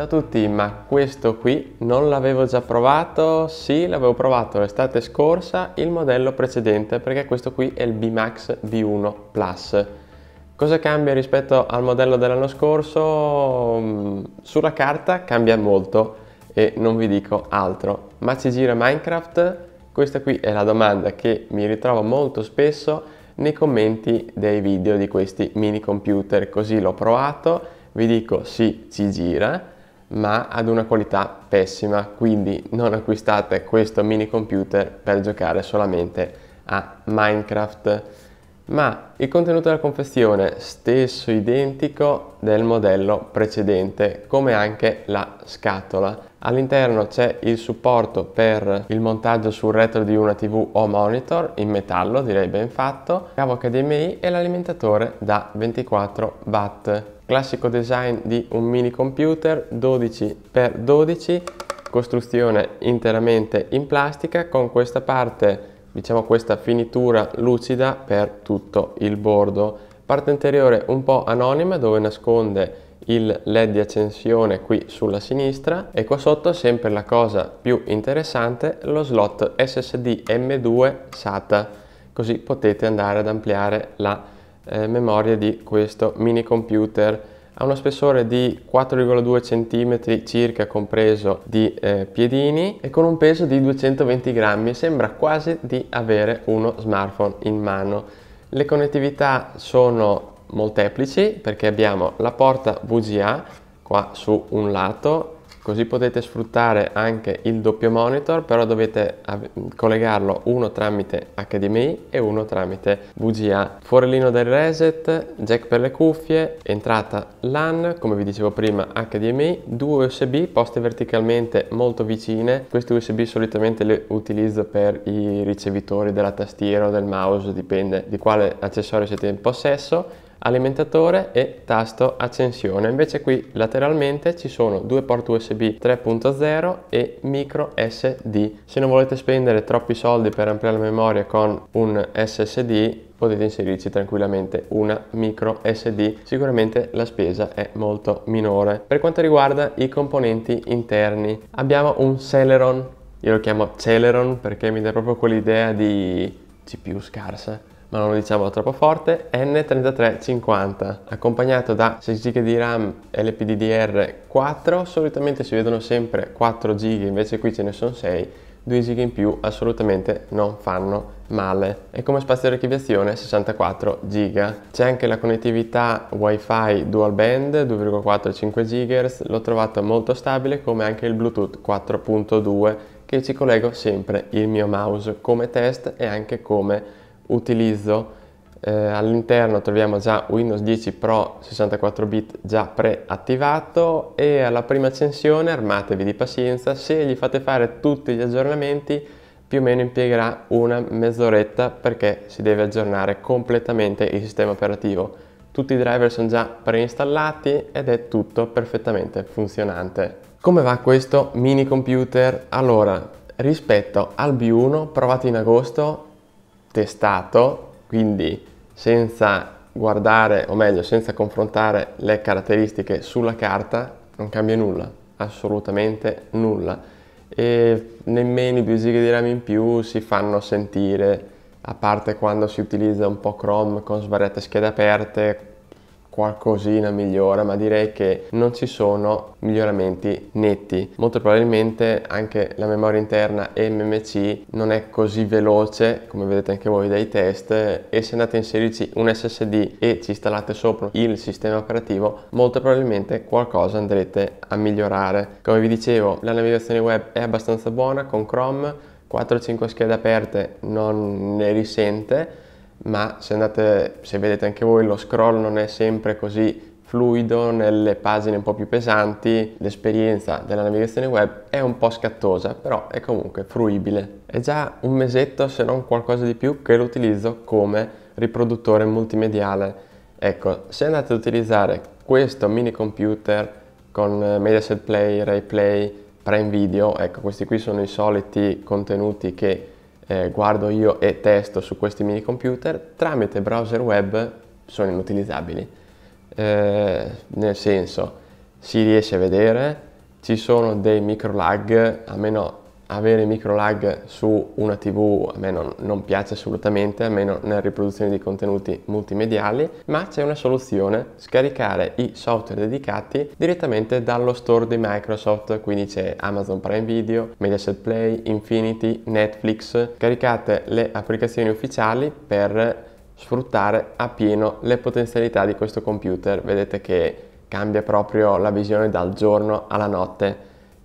Ciao a tutti, ma questo qui non l'avevo già provato? Sì, l'avevo provato l'estate scorsa, il modello precedente, perché questo qui è il BMAX V1 Plus. Cosa cambia rispetto al modello dell'anno scorso? Mm, sulla carta cambia molto e non vi dico altro, ma ci gira Minecraft? Questa qui è la domanda che mi ritrovo molto spesso nei commenti dei video di questi mini computer, così l'ho provato, vi dico sì, ci gira, ma ad una qualità pessima, quindi non acquistate questo mini computer per giocare solamente a Minecraft. Ma il contenuto della confezione stesso identico del modello precedente, come anche la scatola. All'interno c'è il supporto per il montaggio sul retro di una TV o monitor in metallo, direi ben fatto, cavo HDMI e l'alimentatore da 24 watt classico design di un mini computer 12x12 costruzione interamente in plastica con questa parte diciamo questa finitura lucida per tutto il bordo parte anteriore un po' anonima dove nasconde il led di accensione qui sulla sinistra e qua sotto sempre la cosa più interessante lo slot SSD M2 SATA così potete andare ad ampliare la eh, memoria di questo mini computer ha uno spessore di 4,2 cm circa compreso di eh, piedini e con un peso di 220 grammi sembra quasi di avere uno smartphone in mano. Le connettività sono molteplici perché abbiamo la porta VGA qua su un lato così potete sfruttare anche il doppio monitor però dovete collegarlo uno tramite HDMI e uno tramite VGA forellino del reset jack per le cuffie entrata LAN come vi dicevo prima HDMI due USB poste verticalmente molto vicine queste USB solitamente le utilizzo per i ricevitori della tastiera o del mouse dipende di quale accessorio siete in possesso alimentatore e tasto accensione. Invece qui lateralmente ci sono due porte USB 3.0 e micro SD. Se non volete spendere troppi soldi per ampliare la memoria con un SSD potete inserirci tranquillamente una micro SD, sicuramente la spesa è molto minore. Per quanto riguarda i componenti interni, abbiamo un Celeron, io lo chiamo Celeron perché mi dà proprio quell'idea di CPU scarsa ma non lo diciamo troppo forte, N3350, accompagnato da 6 GB di RAM LPDDR4, solitamente si vedono sempre 4 GB, invece qui ce ne sono 6, 2 GB in più assolutamente non fanno male. E come spazio di archiviazione 64 GB. C'è anche la connettività WiFi dual band 2,4-5 GHz, l'ho trovato molto stabile come anche il Bluetooth 4.2 che ci collego sempre il mio mouse come test e anche come utilizzo eh, all'interno troviamo già Windows 10 Pro 64 bit già preattivato e alla prima accensione armatevi di pazienza se gli fate fare tutti gli aggiornamenti più o meno impiegherà una mezz'oretta perché si deve aggiornare completamente il sistema operativo tutti i driver sono già preinstallati ed è tutto perfettamente funzionante come va questo mini computer? allora rispetto al B1 provato in agosto testato, quindi senza guardare, o meglio, senza confrontare le caratteristiche sulla carta, non cambia nulla, assolutamente nulla. E nemmeno i due giga di RAM in più si fanno sentire, a parte quando si utilizza un po' Chrome con svariate schede aperte, qualcosina migliora, ma direi che non ci sono miglioramenti netti. Molto probabilmente anche la memoria interna MMC non è così veloce, come vedete anche voi dai test, e se andate a inserirci un SSD e ci installate sopra il sistema operativo, molto probabilmente qualcosa andrete a migliorare. Come vi dicevo, la navigazione web è abbastanza buona con Chrome, 4-5 schede aperte non ne risente, ma se, andate, se vedete anche voi lo scroll non è sempre così fluido nelle pagine un po' più pesanti, l'esperienza della navigazione web è un po' scattosa, però è comunque fruibile. È già un mesetto, se non qualcosa di più, che lo utilizzo come riproduttore multimediale. Ecco, se andate ad utilizzare questo mini computer con eh, Mediaset Play, RayPlay, Prime Video, ecco questi qui sono i soliti contenuti che eh, guardo io e testo su questi mini computer, tramite browser web sono inutilizzabili. Eh, nel senso, si riesce a vedere, ci sono dei micro lag, almeno avere micro lag su una tv a me non, non piace assolutamente, almeno nella riproduzione di contenuti multimediali, ma c'è una soluzione, scaricare i software dedicati direttamente dallo store di Microsoft, quindi c'è Amazon Prime Video, Mediaset Play, Infinity, Netflix, caricate le applicazioni ufficiali per sfruttare appieno le potenzialità di questo computer, vedete che cambia proprio la visione dal giorno alla notte,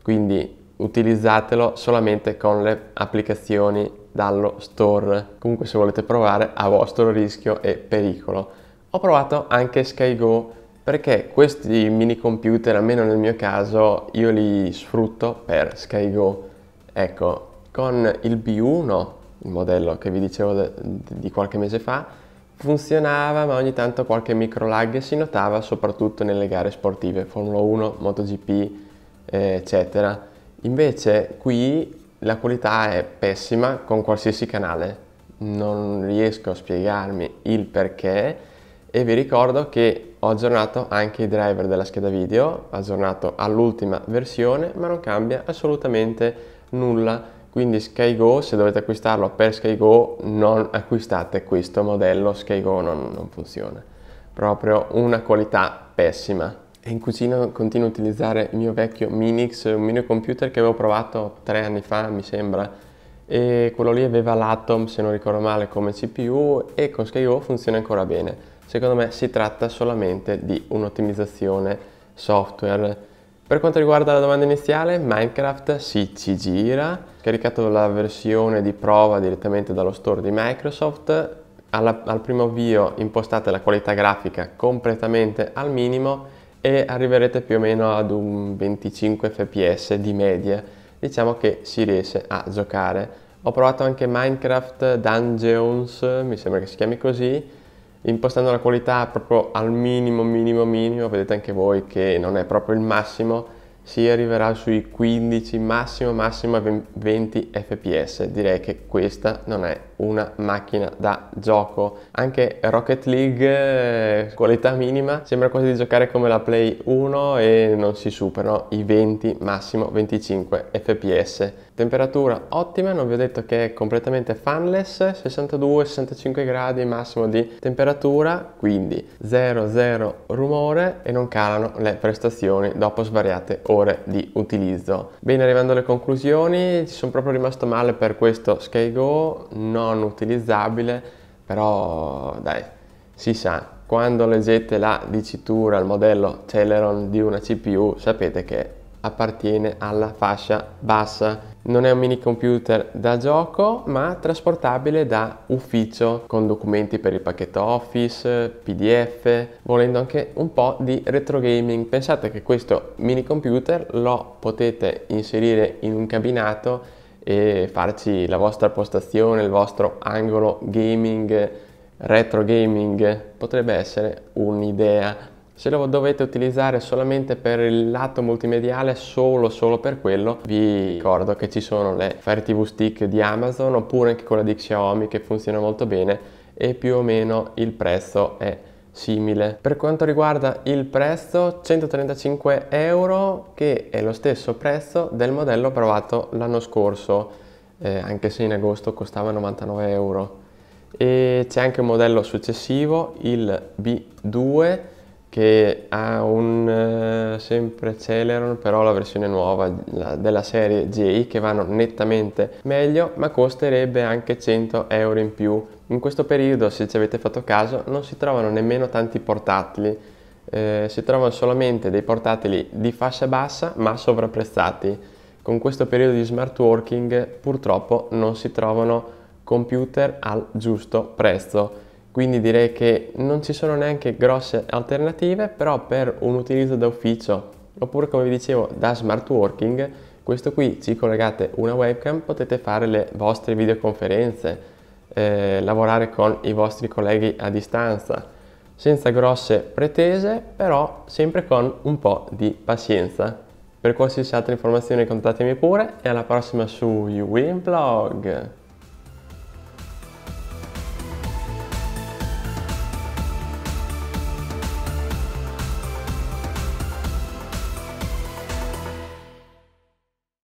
quindi utilizzatelo solamente con le applicazioni dallo store. Comunque se volete provare a vostro rischio e pericolo. Ho provato anche SkyGo perché questi mini computer, almeno nel mio caso, io li sfrutto per SkyGo. Ecco, con il B1, il modello che vi dicevo di qualche mese fa, funzionava ma ogni tanto qualche micro lag si notava soprattutto nelle gare sportive, Formula 1, MotoGP, eccetera Invece qui la qualità è pessima con qualsiasi canale. Non riesco a spiegarmi il perché e vi ricordo che ho aggiornato anche i driver della scheda video, aggiornato all'ultima versione, ma non cambia assolutamente nulla. Quindi SkyGo, se dovete acquistarlo per SkyGo, non acquistate questo modello, SkyGo non, non funziona. Proprio una qualità pessima. E in cucina continuo a utilizzare il mio vecchio Minix, un mini computer che avevo provato tre anni fa, mi sembra. E quello lì aveva l'Atom, se non ricordo male, come CPU e con SkyO funziona ancora bene. Secondo me si tratta solamente di un'ottimizzazione software. Per quanto riguarda la domanda iniziale, Minecraft si ci gira. Ho scaricato la versione di prova direttamente dallo store di Microsoft. Alla, al primo avvio impostate la qualità grafica completamente al minimo e arriverete più o meno ad un 25 fps di media diciamo che si riesce a giocare ho provato anche Minecraft Dungeons mi sembra che si chiami così impostando la qualità proprio al minimo minimo minimo vedete anche voi che non è proprio il massimo si arriverà sui 15 massimo massimo 20 fps direi che questa non è una macchina da gioco. Anche Rocket League, eh, qualità minima, sembra quasi di giocare come la Play 1 e non si superano i 20, massimo 25 fps. Temperatura ottima, non vi ho detto che è completamente fanless, 62-65 gradi massimo di temperatura, quindi 0-0 rumore e non calano le prestazioni dopo svariate ore di utilizzo. Bene, arrivando alle conclusioni, ci sono proprio rimasto male per questo SkyGo, non non utilizzabile, però dai, si sa, quando leggete la dicitura, il modello Celeron di una CPU, sapete che appartiene alla fascia bassa. Non è un mini computer da gioco, ma trasportabile da ufficio con documenti per il pacchetto Office, PDF, volendo anche un po' di retro gaming. Pensate che questo mini computer lo potete inserire in un cabinato e farci la vostra postazione, il vostro angolo gaming, retro gaming, potrebbe essere un'idea. Se lo dovete utilizzare solamente per il lato multimediale, solo solo per quello, vi ricordo che ci sono le Fire TV Stick di Amazon oppure anche quella di Xiaomi che funziona molto bene e più o meno il prezzo è simile. Per quanto riguarda il prezzo, 135 euro che è lo stesso prezzo del modello provato l'anno scorso, eh, anche se in agosto costava 99 euro. E c'è anche un modello successivo, il B2, che ha un eh, sempre Celeron, però la versione nuova la, della serie J che vanno nettamente meglio, ma costerebbe anche 100 euro in più. In questo periodo, se ci avete fatto caso, non si trovano nemmeno tanti portatili, eh, si trovano solamente dei portatili di fascia bassa ma sovrapprezzati. Con questo periodo di smart working purtroppo non si trovano computer al giusto prezzo quindi direi che non ci sono neanche grosse alternative però per un utilizzo da ufficio oppure come vi dicevo da smart working questo qui ci collegate una webcam potete fare le vostre videoconferenze eh, lavorare con i vostri colleghi a distanza senza grosse pretese però sempre con un po' di pazienza per qualsiasi altra informazione contatemi pure e alla prossima su UWin Blog!